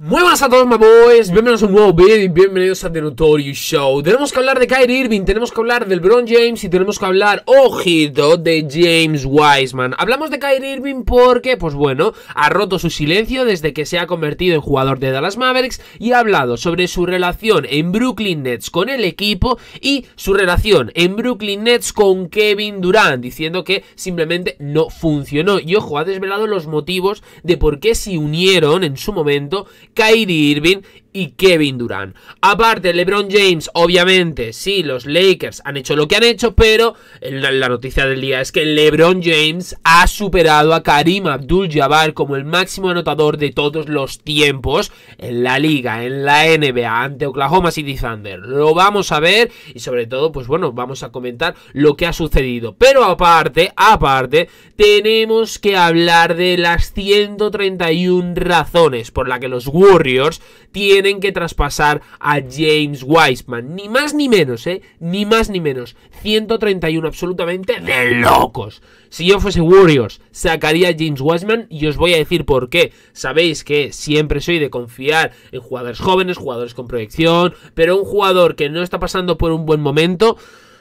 Muy buenas a todos, my boys. Bienvenidos a un nuevo video y bienvenidos a The Notorious Show. Tenemos que hablar de Kyrie Irving, tenemos que hablar del Bron James y tenemos que hablar, ojito, de James Wiseman. Hablamos de Kyrie Irving porque, pues bueno, ha roto su silencio desde que se ha convertido en jugador de Dallas Mavericks y ha hablado sobre su relación en Brooklyn Nets con el equipo y su relación en Brooklyn Nets con Kevin Durant, diciendo que simplemente no funcionó. Y ojo, ha desvelado los motivos de por qué se unieron en su momento Kyrie Irving y Kevin Durant. Aparte, LeBron James, obviamente, sí, los Lakers han hecho lo que han hecho, pero la noticia del día es que LeBron James ha superado a Karim Abdul-Jabbar como el máximo anotador de todos los tiempos en la liga, en la NBA, ante Oklahoma City Thunder. Lo vamos a ver y sobre todo, pues bueno, vamos a comentar lo que ha sucedido. Pero aparte, aparte, tenemos que hablar de las 131 razones por las que los Warriors tienen que traspasar a James Wiseman. Ni más ni menos, ¿eh? Ni más ni menos. 131 absolutamente de locos. Si yo fuese Warriors, sacaría a James Wiseman y os voy a decir por qué. Sabéis que siempre soy de confiar en jugadores jóvenes, jugadores con proyección, pero un jugador que no está pasando por un buen momento...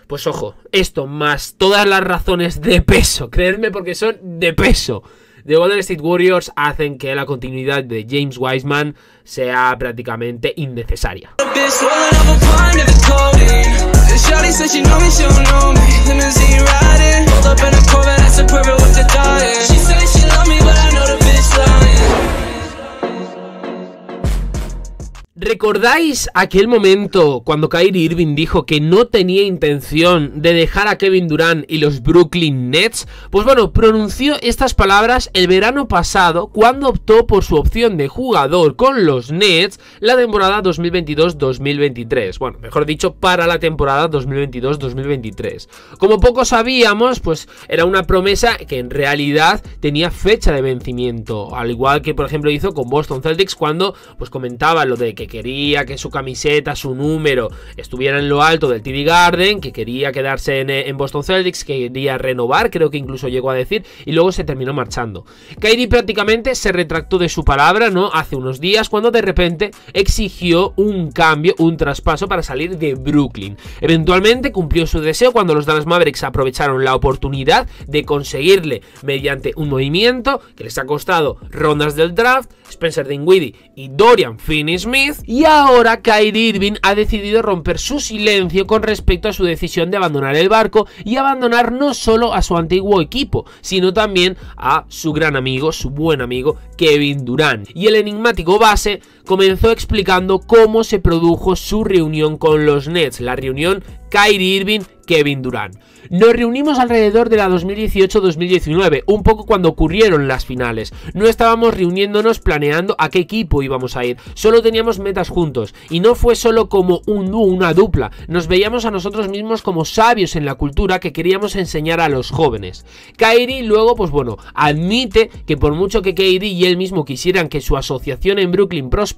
Pues ojo, esto más todas las razones de peso, creedme porque son de peso de Golden State Warriors hacen que la continuidad de James Wiseman sea prácticamente innecesaria. ¿Recordáis aquel momento cuando Kyrie Irving dijo que no tenía intención de dejar a Kevin Durant y los Brooklyn Nets? Pues bueno, pronunció estas palabras el verano pasado cuando optó por su opción de jugador con los Nets la temporada 2022-2023. Bueno, mejor dicho, para la temporada 2022-2023. Como poco sabíamos, pues era una promesa que en realidad tenía fecha de vencimiento, al igual que por ejemplo hizo con Boston Celtics cuando pues comentaba lo de que quería que su camiseta, su número, estuviera en lo alto del TD Garden, que quería quedarse en, eh, Boston Celtics, que quería renovar, creo que incluso llegó a decir, y luego se terminó marchando. Kyrie prácticamente se retractó de su palabra, ¿no? Hace unos días, cuando de repente exigió un cambio, un traspaso para salir de Brooklyn. Eventualmente cumplió su deseo cuando los Dallas Mavericks aprovecharon la oportunidad de conseguirle mediante un movimiento que les ha costado rondas del draft, Spencer Dinwiddie y Dorian Finney-Smith, y ahora Kyrie Irving ha decidido romper su silencio con respecto a su decisión de abandonar el barco y abandonar no solo a su antiguo equipo, sino también a su gran amigo, su buen amigo Kevin Durant. Y el enigmático base comenzó explicando cómo se produjo su reunión con los Nets, la reunión Kyrie Irving Kevin Durant. Nos reunimos alrededor de la 2018-2019, un poco cuando ocurrieron las finales. No estábamos reuniéndonos planeando a qué equipo íbamos a ir, solo teníamos metas juntos. Y no fue solo como un una dupla, nos veíamos a nosotros mismos como sabios en la cultura que queríamos enseñar a los jóvenes. Kyrie luego, pues bueno, admite que por mucho que Kyrie y él mismo quisieran que su asociación en Brooklyn prosperara,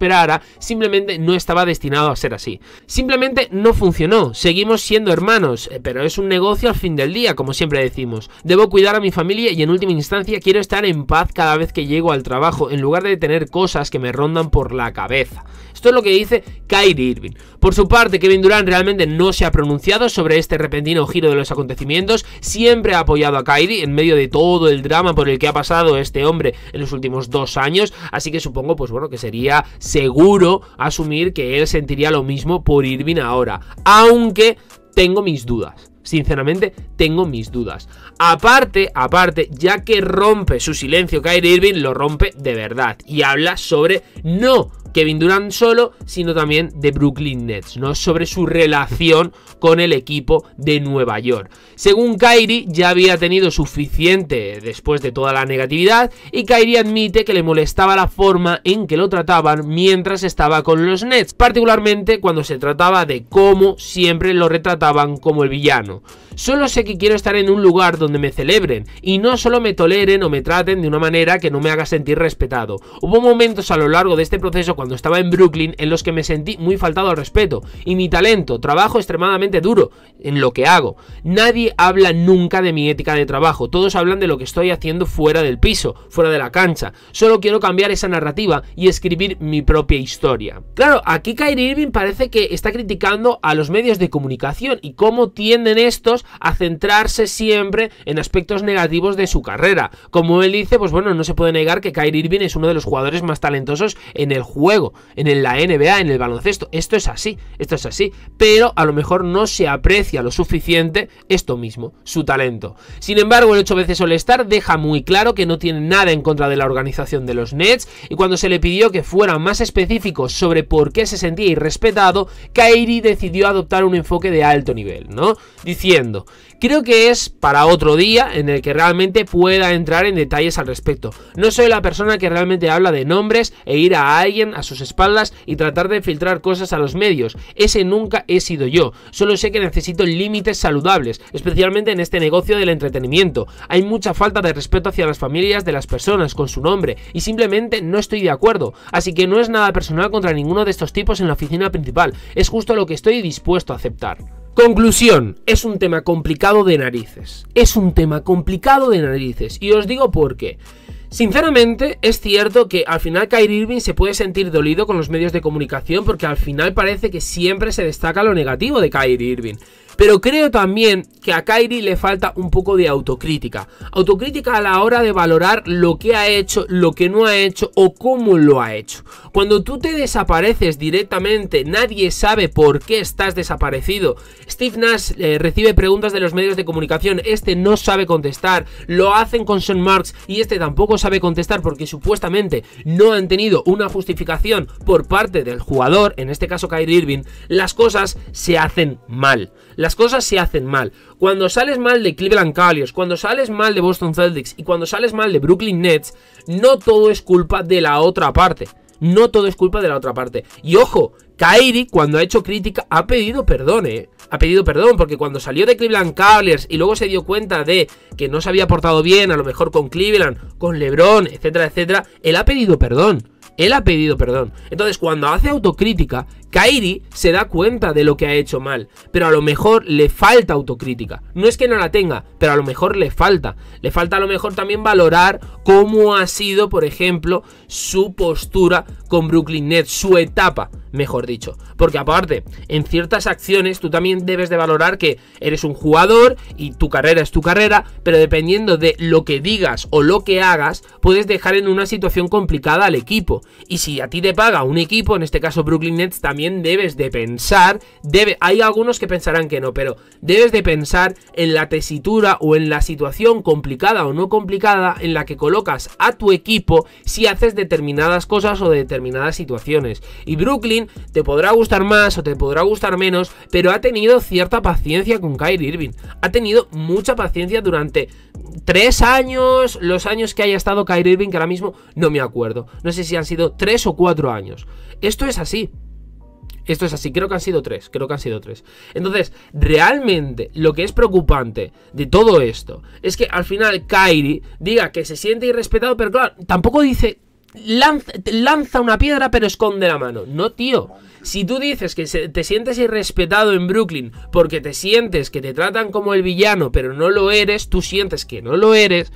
simplemente no estaba destinado a ser así. Simplemente no funcionó, seguimos siendo hermanos, eh, pero es un negocio al fin del día, como siempre decimos. Debo cuidar a mi familia y en última instancia quiero estar en paz cada vez que llego al trabajo, en lugar de tener cosas que me rondan por la cabeza. Esto es lo que dice Kyrie Irving. Por su parte, Kevin Durant realmente no se ha pronunciado sobre este repentino giro de los acontecimientos, siempre ha apoyado a Kyrie en medio de todo el drama por el que ha pasado este hombre en los últimos dos años, así que supongo pues bueno que sería seguro asumir que él sentiría lo mismo por Irving ahora. Aunque tengo mis dudas. Sinceramente, tengo mis dudas. Aparte, aparte, ya que rompe su silencio Kyrie Irving, lo rompe de verdad. Y habla sobre no Kevin Durant solo, sino también de Brooklyn Nets, ¿no? Sobre su relación con el equipo de Nueva York. Según Kyrie, ya había tenido suficiente después de toda la negatividad y Kyrie admite que le molestaba la forma en que lo trataban mientras estaba con los Nets, particularmente cuando se trataba de cómo siempre lo retrataban como el villano. Solo sé que quiero estar en un lugar donde me celebren y no solo me toleren o me traten de una manera que no me haga sentir respetado. Hubo momentos a lo largo de este proceso cuando estaba en Brooklyn en los que me sentí muy faltado al respeto. Y mi talento, trabajo extremadamente duro en lo que hago. Nadie habla nunca de mi ética de trabajo, todos hablan de lo que estoy haciendo fuera del piso, fuera de la cancha. Solo quiero cambiar esa narrativa y escribir mi propia historia. Claro, aquí Kyrie Irving parece que está criticando a los medios de comunicación y cómo tienden estos a centrarse siempre en aspectos negativos de su carrera. Como él dice, pues bueno, no se puede negar que Kyrie Irving es uno de los jugadores más talentosos en el juego en la NBA, en el baloncesto. Esto es así, esto es así. Pero a lo mejor no se aprecia lo suficiente esto mismo, su talento. Sin embargo, el 8 veces all deja muy claro que no tiene nada en contra de la organización de los Nets y cuando se le pidió que fuera más específico sobre por qué se sentía irrespetado, Kairi decidió adoptar un enfoque de alto nivel, ¿no? Diciendo, Creo que es para otro día en el que realmente pueda entrar en detalles al respecto. No soy la persona que realmente habla de nombres e ir a alguien a sus espaldas y tratar de filtrar cosas a los medios. Ese nunca he sido yo. Solo sé que necesito límites saludables, especialmente en este negocio del entretenimiento. Hay mucha falta de respeto hacia las familias de las personas con su nombre y simplemente no estoy de acuerdo. Así que no es nada personal contra ninguno de estos tipos en la oficina principal. Es justo lo que estoy dispuesto a aceptar. Conclusión, es un tema complicado de narices. Es un tema complicado de narices. Y os digo por qué. Sinceramente, es cierto que al final Kyrie Irving se puede sentir dolido con los medios de comunicación porque al final parece que siempre se destaca lo negativo de Kyrie Irving. Pero creo también que a Kyrie le falta un poco de autocrítica. Autocrítica a la hora de valorar lo que ha hecho, lo que no ha hecho o cómo lo ha hecho. Cuando tú te desapareces directamente, nadie sabe por qué estás desaparecido. Steve Nash eh, recibe preguntas de los medios de comunicación, este no sabe contestar, lo hacen con Sean Marks y este tampoco sabe contestar porque supuestamente no han tenido una justificación por parte del jugador, en este caso Kyrie Irving, las cosas se hacen mal las cosas se hacen mal. Cuando sales mal de Cleveland Cavaliers, cuando sales mal de Boston Celtics y cuando sales mal de Brooklyn Nets, no todo es culpa de la otra parte. No todo es culpa de la otra parte. Y ojo, Kairi, cuando ha hecho crítica, ha pedido perdón, ¿eh? Ha pedido perdón, porque cuando salió de Cleveland Cavaliers y luego se dio cuenta de que no se había portado bien, a lo mejor con Cleveland, con LeBron, etcétera, etcétera, él ha pedido perdón. Él ha pedido perdón. Entonces, cuando hace autocrítica, Kairi se da cuenta de lo que ha hecho mal, pero a lo mejor le falta autocrítica. No es que no la tenga, pero a lo mejor le falta. Le falta a lo mejor también valorar cómo ha sido, por ejemplo, su postura con Brooklyn Nets, su etapa, mejor dicho. Porque aparte, en ciertas acciones tú también debes de valorar que eres un jugador y tu carrera es tu carrera, pero dependiendo de lo que digas o lo que hagas, puedes dejar en una situación complicada al equipo. Y si a ti te paga un equipo, en este caso Brooklyn Nets, también debes de pensar, debe, hay algunos que pensarán que no, pero debes de pensar en la tesitura o en la situación complicada o no complicada en la que colocas a tu equipo si haces determinadas cosas o determinadas situaciones. Y Brooklyn te podrá gustar más o te podrá gustar menos, pero ha tenido cierta paciencia con Kyrie Irving. Ha tenido mucha paciencia durante tres años, los años que haya estado Kyrie Irving, que ahora mismo no me acuerdo. No sé si han sido tres o cuatro años. Esto es así. Esto es así, creo que han sido tres, creo que han sido tres. Entonces, realmente lo que es preocupante de todo esto es que al final Kairi diga que se siente irrespetado, pero claro, tampoco dice Lanza, lanza, una piedra pero esconde la mano. No, tío. Si tú dices que te sientes irrespetado en Brooklyn porque te sientes que te tratan como el villano pero no lo eres, tú sientes que no lo eres,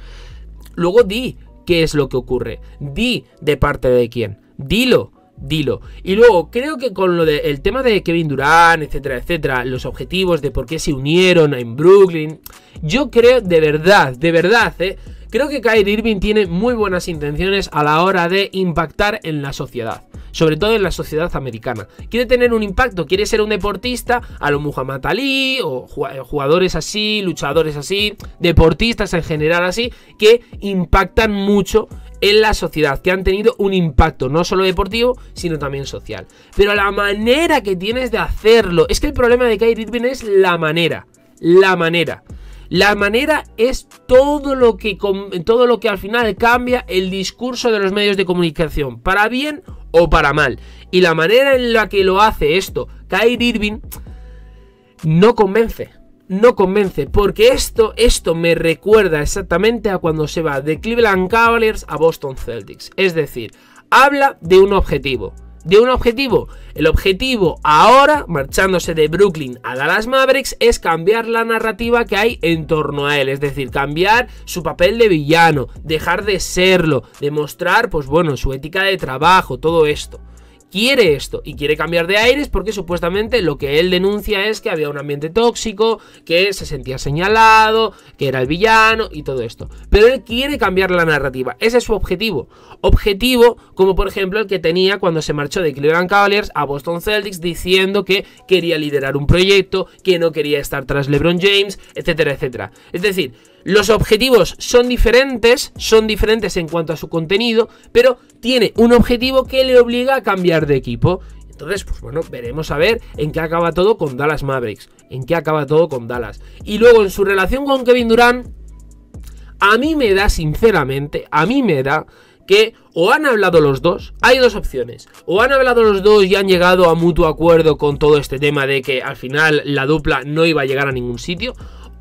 luego di qué es lo que ocurre. Di de parte de quién. Dilo dilo. Y luego, creo que con lo del tema de Kevin Durán, etcétera, etcétera, los objetivos de por qué se unieron en Brooklyn, yo creo de verdad, de verdad, eh, creo que Kyrie Irving tiene muy buenas intenciones a la hora de impactar en la sociedad. Sobre todo en la sociedad americana. Quiere tener un impacto, quiere ser un deportista a lo Muhammad Ali o jugadores así, luchadores así, deportistas en general así, que impactan mucho en la sociedad, que han tenido un impacto no solo deportivo, sino también social. Pero la manera que tienes de hacerlo, es que el problema de Kai Irving es la manera, la manera. La manera es todo lo que todo lo que al final cambia el discurso de los medios de comunicación, para bien o para mal. Y la manera en la que lo hace esto, Kai Irving no convence no convence, porque esto, esto me recuerda exactamente a cuando se va de Cleveland Cavaliers a Boston Celtics. Es decir, habla de un objetivo. De un objetivo. El objetivo ahora, marchándose de Brooklyn a Dallas Mavericks, es cambiar la narrativa que hay en torno a él. Es decir, cambiar su papel de villano, dejar de serlo, demostrar, pues bueno, su ética de trabajo, todo esto quiere esto y quiere cambiar de aires porque supuestamente lo que él denuncia es que había un ambiente tóxico, que se sentía señalado, que era el villano y todo esto. Pero él quiere cambiar la narrativa, ese es su objetivo. Objetivo como por ejemplo el que tenía cuando se marchó de Cleveland Cavaliers a Boston Celtics diciendo que quería liderar un proyecto, que no quería estar tras LeBron James, etcétera, etcétera. Es decir, los objetivos son diferentes, son diferentes en cuanto a su contenido, pero tiene un objetivo que le obliga a cambiar de equipo. Entonces, pues bueno, veremos a ver en qué acaba todo con Dallas Mavericks, en qué acaba todo con Dallas. Y luego en su relación con Kevin Durant, a mí me da, sinceramente, a mí me da que o han hablado los dos, hay dos opciones, o han hablado los dos y han llegado a mutuo acuerdo con todo este tema de que al final la dupla no iba a llegar a ningún sitio,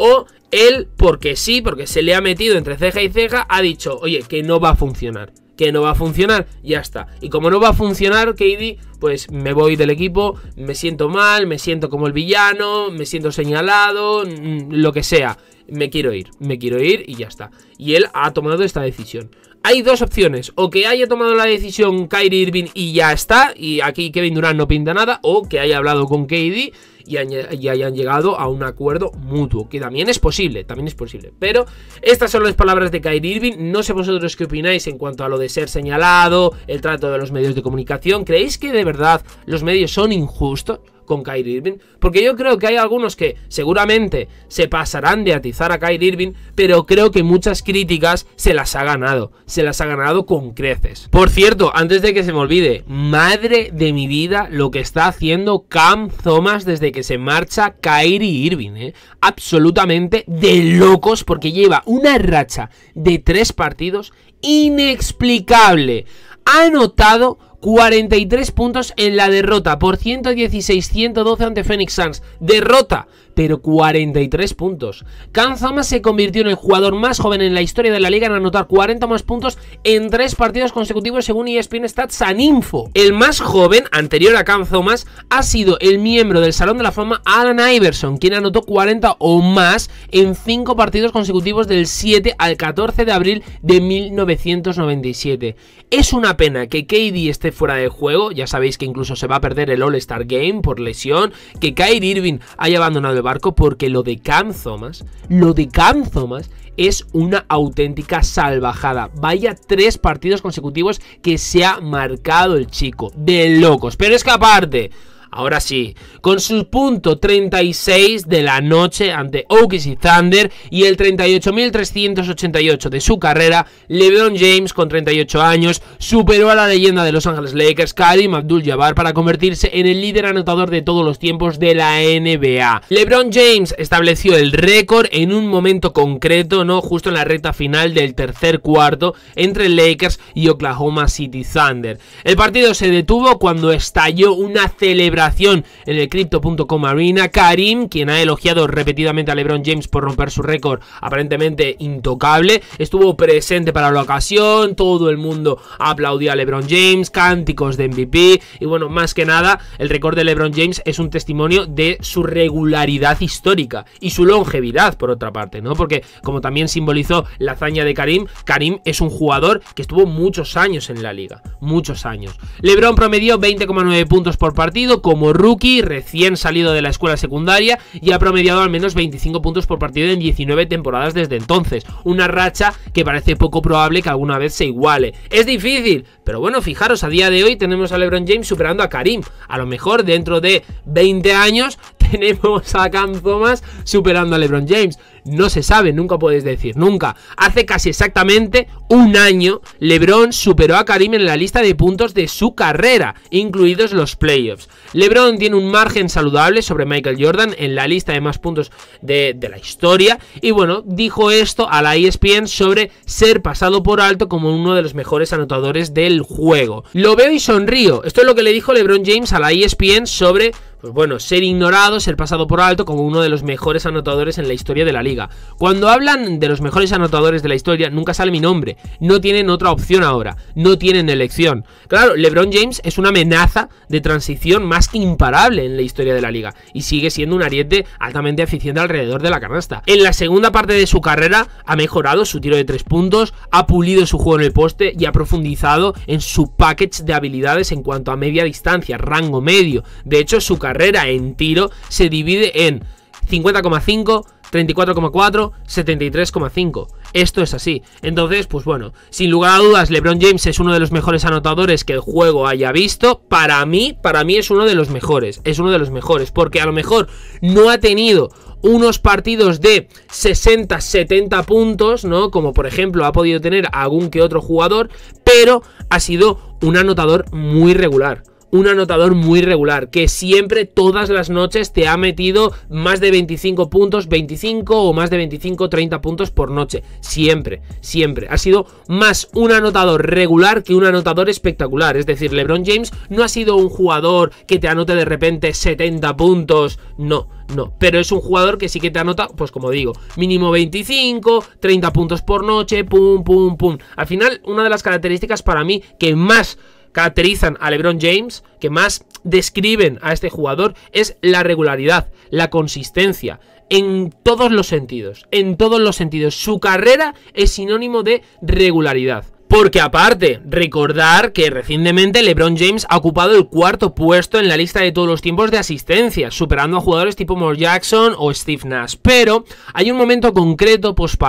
o él, porque sí, porque se le ha metido entre ceja y ceja, ha dicho, oye, que no va a funcionar. Que no va a funcionar, ya está. Y como no va a funcionar, KD, pues me voy del equipo, me siento mal, me siento como el villano, me siento señalado, mm, lo que sea. Me quiero ir, me quiero ir y ya está. Y él ha tomado esta decisión hay dos opciones, o que haya tomado la decisión Kyrie Irving y ya está, y aquí Kevin Durant no pinta nada, o que haya hablado con KD y, hayan llegado a un acuerdo mutuo, que también es posible, también es posible. Pero estas son las palabras de Kyrie Irving, no sé vosotros qué opináis en cuanto a lo de ser señalado, el trato de los medios de comunicación, ¿creéis que de verdad los medios son injustos? con Kyrie Irving? Porque yo creo que hay algunos que seguramente se pasarán de atizar a Kyrie Irving, pero creo que muchas críticas se las ha ganado, se las ha ganado con creces. Por cierto, antes de que se me olvide, madre de mi vida lo que está haciendo Cam Thomas desde que se marcha Kyrie Irving, ¿eh? absolutamente de locos porque lleva una racha de tres partidos inexplicable. Ha anotado 43 puntos en la derrota por 116-112 ante Phoenix Suns. Derrota pero 43 puntos. Thomas se convirtió en el jugador más joven en la historia de la liga en anotar 40 más puntos en 3 partidos consecutivos según ESPN Stats and Info. El más joven, anterior a Thomas, ha sido el miembro del Salón de la Fama Alan Iverson, quien anotó 40 o más en 5 partidos consecutivos del 7 al 14 de abril de 1997. Es una pena que KD esté fuera de juego, ya sabéis que incluso se va a perder el All-Star Game por lesión, que Kyrie Irving haya abandonado el barco porque lo de Cam Thomas, lo de Cam Thomas es una auténtica salvajada. Vaya tres partidos consecutivos que se ha marcado el chico. De locos. Pero es que aparte, ahora sí, con su punto 36 de la noche ante City Thunder y el 38.388 de su carrera, LeBron James con 38 años superó a la leyenda de Los Ángeles Lakers, Karim Abdul-Jabbar, para convertirse en el líder anotador de todos los tiempos de la NBA. LeBron James estableció el récord en un momento concreto, no justo en la recta final del tercer cuarto entre Lakers y Oklahoma City Thunder. El partido se detuvo cuando estalló una celebración en el Crypto.com Arena. Karim, quien ha elogiado repetidamente a LeBron James por romper su récord aparentemente intocable, estuvo presente para la ocasión. Todo el mundo aplaudía a LeBron James, cánticos de MVP. Y bueno, más que nada, el récord de LeBron James es un testimonio de su regularidad histórica y su longevidad, por otra parte, ¿no? Porque, como también simbolizó la hazaña de Karim, Karim es un jugador que estuvo muchos años en la liga. Muchos años. LeBron promedió 20,9 puntos por partido, como rookie, recién salido de la escuela secundaria y ha promediado al menos 25 puntos por partido en 19 temporadas desde entonces, una racha que parece poco probable que alguna vez se iguale. Es difícil, pero bueno, fijaros, a día de hoy tenemos a LeBron James superando a Karim. A lo mejor dentro de 20 años tenemos a Cam Thomas superando a LeBron James. No se sabe, nunca puedes decir, nunca. Hace casi exactamente un año, LeBron superó a Karim en la lista de puntos de su carrera, incluidos los playoffs. LeBron tiene un margen saludable sobre Michael Jordan en la lista de más puntos de, de la historia. Y bueno, dijo esto a la ESPN sobre ser pasado por alto como uno de los mejores anotadores del juego. Lo veo y sonrío. Esto es lo que le dijo LeBron James a la ESPN sobre pues bueno, ser ignorado, ser pasado por alto como uno de los mejores anotadores en la historia de la liga. Cuando hablan de los mejores anotadores de la historia, nunca sale mi nombre. No tienen otra opción ahora. No tienen elección. Claro, LeBron James es una amenaza de transición más que imparable en la historia de la liga. Y sigue siendo un ariete altamente eficiente alrededor de la canasta. En la segunda parte de su carrera ha mejorado su tiro de tres puntos, ha pulido su juego en el poste y ha profundizado en su package de habilidades en cuanto a media distancia, rango medio. De hecho, su carrera carrera en tiro se divide en 50,5, 34,4, 73,5. Esto es así. Entonces, pues bueno, sin lugar a dudas, LeBron James es uno de los mejores anotadores que el juego haya visto. Para mí, para mí es uno de los mejores. Es uno de los mejores. Porque a lo mejor no ha tenido unos partidos de 60, 70 puntos, ¿no? Como por ejemplo ha podido tener algún que otro jugador. Pero ha sido un anotador muy regular un anotador muy regular, que siempre, todas las noches, te ha metido más de 25 puntos, 25 o más de 25, 30 puntos por noche. Siempre, siempre. Ha sido más un anotador regular que un anotador espectacular. Es decir, LeBron James no ha sido un jugador que te anote de repente 70 puntos. No, no. Pero es un jugador que sí que te anota, pues como digo, mínimo 25, 30 puntos por noche, pum, pum, pum. Al final, una de las características para mí que más caracterizan a LeBron James, que más describen a este jugador, es la regularidad, la consistencia, en todos los sentidos, en todos los sentidos. Su carrera es sinónimo de regularidad. Porque aparte, recordar que recientemente LeBron James ha ocupado el cuarto puesto en la lista de todos los tiempos de asistencia, superando a jugadores tipo Mor Jackson o Steve Nash. Pero hay un momento concreto post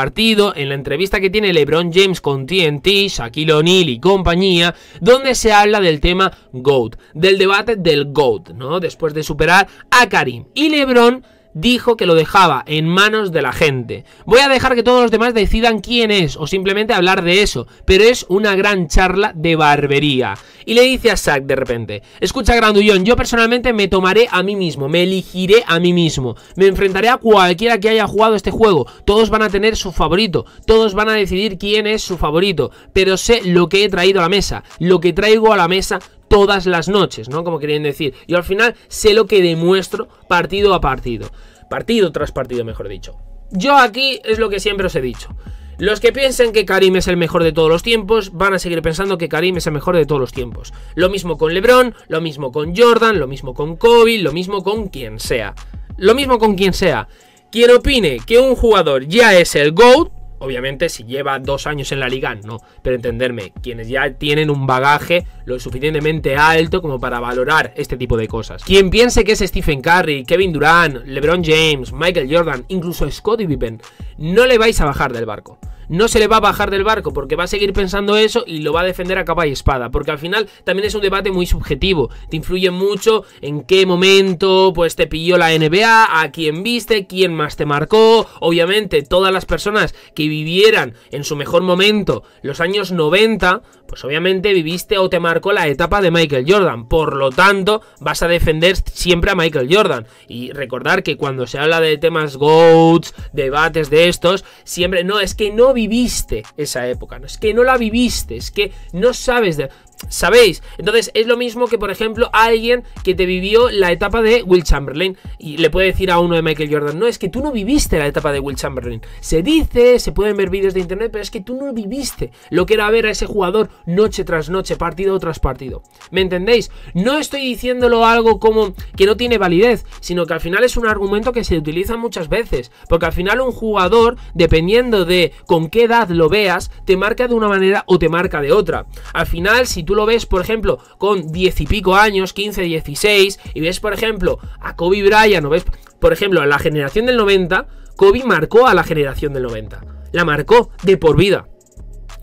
en la entrevista que tiene LeBron James con TNT, Shaquille O'Neal y compañía, donde se habla del tema GOAT, del debate del GOAT, ¿no? Después de superar a Karim. Y LeBron dijo que lo dejaba en manos de la gente. Voy a dejar que todos los demás decidan quién es o simplemente hablar de eso, pero es una gran charla de barbería. Y le dice a Zack de repente, escucha Grandullón, yo personalmente me tomaré a mí mismo, me elegiré a mí mismo, me enfrentaré a cualquiera que haya jugado este juego, todos van a tener su favorito, todos van a decidir quién es su favorito, pero sé lo que he traído a la mesa, lo que traigo a la mesa todas las noches, ¿no? Como querían decir. Yo al final sé lo que demuestro partido a partido. Partido tras partido, mejor dicho. Yo aquí es lo que siempre os he dicho. Los que piensen que Karim es el mejor de todos los tiempos van a seguir pensando que Karim es el mejor de todos los tiempos. Lo mismo con LeBron, lo mismo con Jordan, lo mismo con Kobe, lo mismo con quien sea. Lo mismo con quien sea. Quien opine que un jugador ya es el GOAT, Obviamente, si lleva dos años en la liga, no. Pero entenderme, quienes ya tienen un bagaje lo suficientemente alto como para valorar este tipo de cosas. Quien piense que es Stephen Curry, Kevin Durant, LeBron James, Michael Jordan, incluso Scottie Pippen, no le vais a bajar del barco no se le va a bajar del barco porque va a seguir pensando eso y lo va a defender a capa y espada. Porque al final también es un debate muy subjetivo. Te influye mucho en qué momento pues te pilló la NBA, a quién viste, quién más te marcó. Obviamente todas las personas que vivieran en su mejor momento los años 90 pues obviamente viviste o te marcó la etapa de Michael Jordan. Por lo tanto, vas a defender siempre a Michael Jordan. Y recordar que cuando se habla de temas GOATs, debates de estos, siempre no, es que no viviste esa época, no es que no la viviste, es que no sabes de... ¿Sabéis? Entonces es lo mismo que, por ejemplo, alguien que te vivió la etapa de Will Chamberlain y le puede decir a uno de Michael Jordan, no, es que tú no viviste la etapa de Will Chamberlain. Se dice, se pueden ver vídeos de internet, pero es que tú no viviste lo que era ver a ese jugador noche tras noche, partido tras partido. ¿Me entendéis? No estoy diciéndolo algo como que no tiene validez, sino que al final es un argumento que se utiliza muchas veces, porque al final un jugador, dependiendo de con qué edad lo veas, te marca de una manera o te marca de otra. Al final, si tú lo ves, por ejemplo, con diez y pico años, 15, 16, y ves, por ejemplo, a Kobe Bryant, o ves, por ejemplo, a la generación del 90, Kobe marcó a la generación del 90. La marcó de por vida.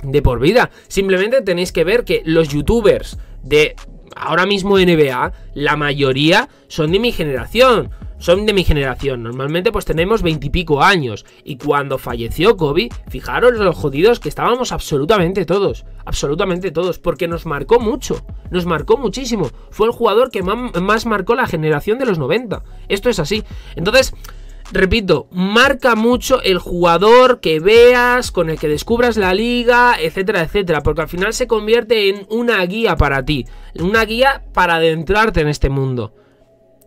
De por vida. Simplemente tenéis que ver que los youtubers de ahora mismo NBA, la mayoría son de mi generación. Son de mi generación. Normalmente pues tenemos veintipico años. Y cuando falleció Kobe, fijaros los jodidos que estábamos absolutamente todos. Absolutamente todos. Porque nos marcó mucho. Nos marcó muchísimo. Fue el jugador que más marcó la generación de los 90. Esto es así. Entonces repito, marca mucho el jugador que veas, con el que descubras la liga, etcétera, etcétera, porque al final se convierte en una guía para ti, una guía para adentrarte en este mundo.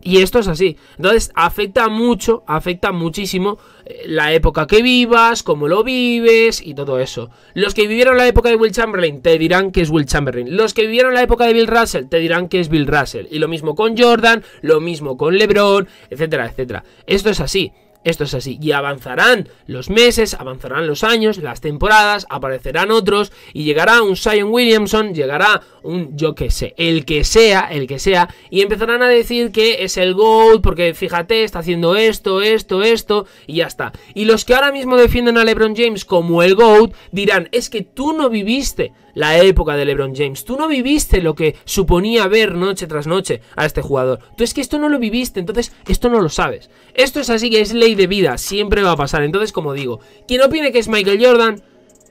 Y esto es así. Entonces, afecta mucho, afecta muchísimo eh, la época que vivas, cómo lo vives y todo eso. Los que vivieron la época de Will Chamberlain te dirán que es Will Chamberlain. Los que vivieron la época de Bill Russell te dirán que es Bill Russell. Y lo mismo con Jordan, lo mismo con LeBron, etcétera, etcétera. Esto es así. Esto es así. Y avanzarán los meses, avanzarán los años, las temporadas, aparecerán otros y llegará un Sion Williamson, llegará un yo que sé, el que sea, el que sea, y empezarán a decir que es el GOAT porque fíjate, está haciendo esto, esto, esto y ya está. Y los que ahora mismo defienden a LeBron James como el GOAT dirán, es que tú no viviste la época de LeBron James. Tú no viviste lo que suponía ver noche tras noche a este jugador. Tú es que esto no lo viviste, entonces esto no lo sabes. Esto es así que es ley de vida, siempre va a pasar. Entonces, como digo, quien opine que es Michael Jordan,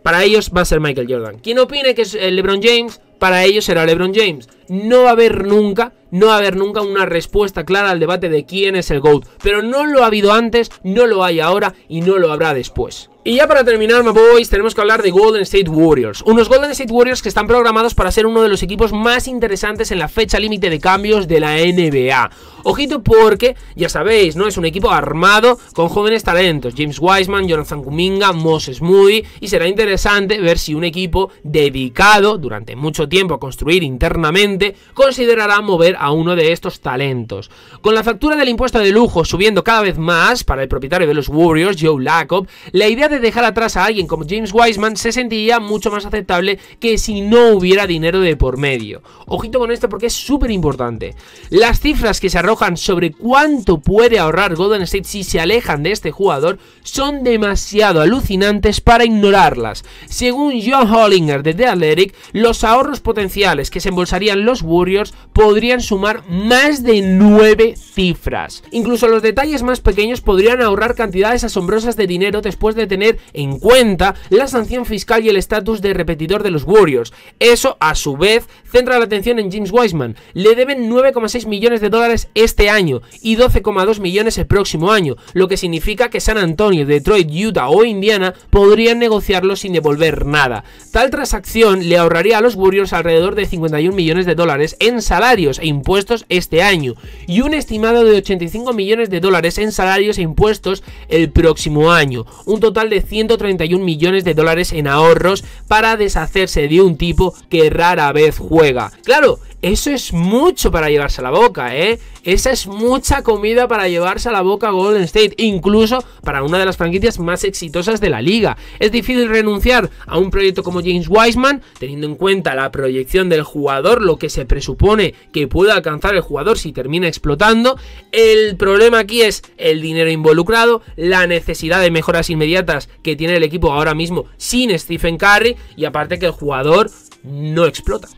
para ellos va a ser Michael Jordan. Quien opine que es eh, LeBron James, para ellos será LeBron James. No va a haber nunca, no va a haber nunca una respuesta clara al debate de quién es el GOAT. Pero no lo ha habido antes, no lo hay ahora y no lo habrá después. Y ya para terminar, my boys, tenemos que hablar de Golden State Warriors. Unos Golden State Warriors que están programados para ser uno de los equipos más interesantes en la fecha límite de cambios de la NBA. Ojito porque, ya sabéis, ¿no? Es un equipo armado con jóvenes talentos. James Wiseman, Jonathan Kuminga, Moses Moody. Y será interesante ver si un equipo dedicado durante mucho tiempo a construir internamente considerará mover a uno de estos talentos. Con la factura del impuesto de lujo subiendo cada vez más para el propietario de los Warriors, Joe Lacob, la idea de de dejar atrás a alguien como James Wiseman se sentiría mucho más aceptable que si no hubiera dinero de por medio. Ojito con esto porque es súper importante. Las cifras que se arrojan sobre cuánto puede ahorrar Golden State si se alejan de este jugador son demasiado alucinantes para ignorarlas. Según John Hollinger de The Athletic, los ahorros potenciales que se embolsarían los Warriors podrían sumar más de 9 cifras. Incluso los detalles más pequeños podrían ahorrar cantidades asombrosas de dinero después de tener en cuenta la sanción fiscal y el estatus de repetidor de los Warriors. Eso, a su vez, centra la atención en James Wiseman. Le deben 9,6 millones de dólares este año y 12,2 millones el próximo año, lo que significa que San Antonio, Detroit, Utah o Indiana podrían negociarlo sin devolver nada. Tal transacción le ahorraría a los Warriors alrededor de 51 millones de dólares en salarios e impuestos este año y un estimado de 85 millones de dólares en salarios e impuestos el próximo año. Un total de de 131 millones de dólares en ahorros para deshacerse de un tipo que rara vez juega. Claro, eso es mucho para llevarse a la boca, ¿eh? Esa es mucha comida para llevarse a la boca Golden State, incluso para una de las franquicias más exitosas de la liga. Es difícil renunciar a un proyecto como James Wiseman, teniendo en cuenta la proyección del jugador, lo que se presupone que pueda alcanzar el jugador si termina explotando. El problema aquí es el dinero involucrado, la necesidad de mejoras inmediatas que tiene el equipo ahora mismo sin Stephen Curry y aparte que el jugador no explota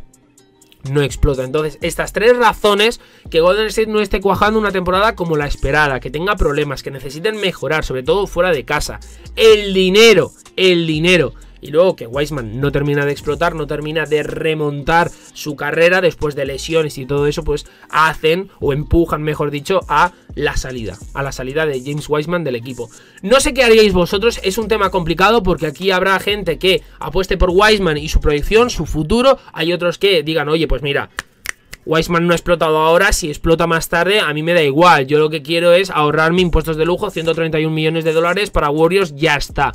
no explota. Entonces, estas tres razones que Golden State no esté cuajando una temporada como la esperada, que tenga problemas, que necesiten mejorar, sobre todo fuera de casa. El dinero, el dinero y luego que Wiseman no termina de explotar, no termina de remontar su carrera después de lesiones y todo eso, pues hacen o empujan, mejor dicho, a la salida, a la salida de James Wiseman del equipo. No sé qué haríais vosotros, es un tema complicado porque aquí habrá gente que apueste por Wiseman y su proyección, su futuro, hay otros que digan, oye, pues mira, Wiseman no ha explotado ahora, si explota más tarde, a mí me da igual. Yo lo que quiero es ahorrarme impuestos de lujo, 131 millones de dólares para Warriors, ya está.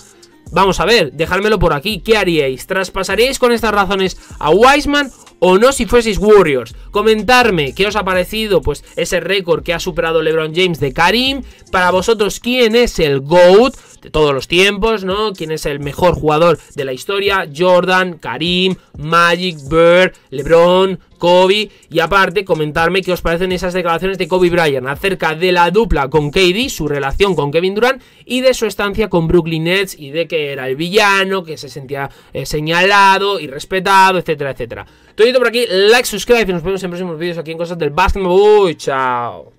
Vamos a ver, dejármelo por aquí. ¿Qué haríais? ¿Traspasaríais con estas razones a Wiseman o no si fueseis Warriors. Comentarme qué os ha parecido pues ese récord que ha superado LeBron James de Karim. Para vosotros, ¿quién es el GOAT? de todos los tiempos, ¿no? ¿Quién es el mejor jugador de la historia? Jordan, Karim, Magic, Bird, LeBron, Kobe. Y aparte, comentarme qué os parecen esas declaraciones de Kobe Bryant acerca de la dupla con KD, su relación con Kevin Durant y de su estancia con Brooklyn Nets y de que era el villano, que se sentía eh, señalado y respetado, etcétera, etcétera. Todo por aquí, like, subscribe y nos vemos en próximos vídeos aquí en Cosas del Basketball. Uy, chao.